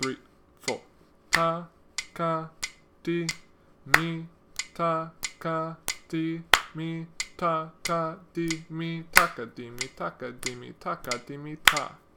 three, four. Ta, ka, di, mi, ta, ka, di, mi, ta, ka, di, mi, ta, ka, di, mi, ta, ka, di, mi, ta, ka, di, mi, ta.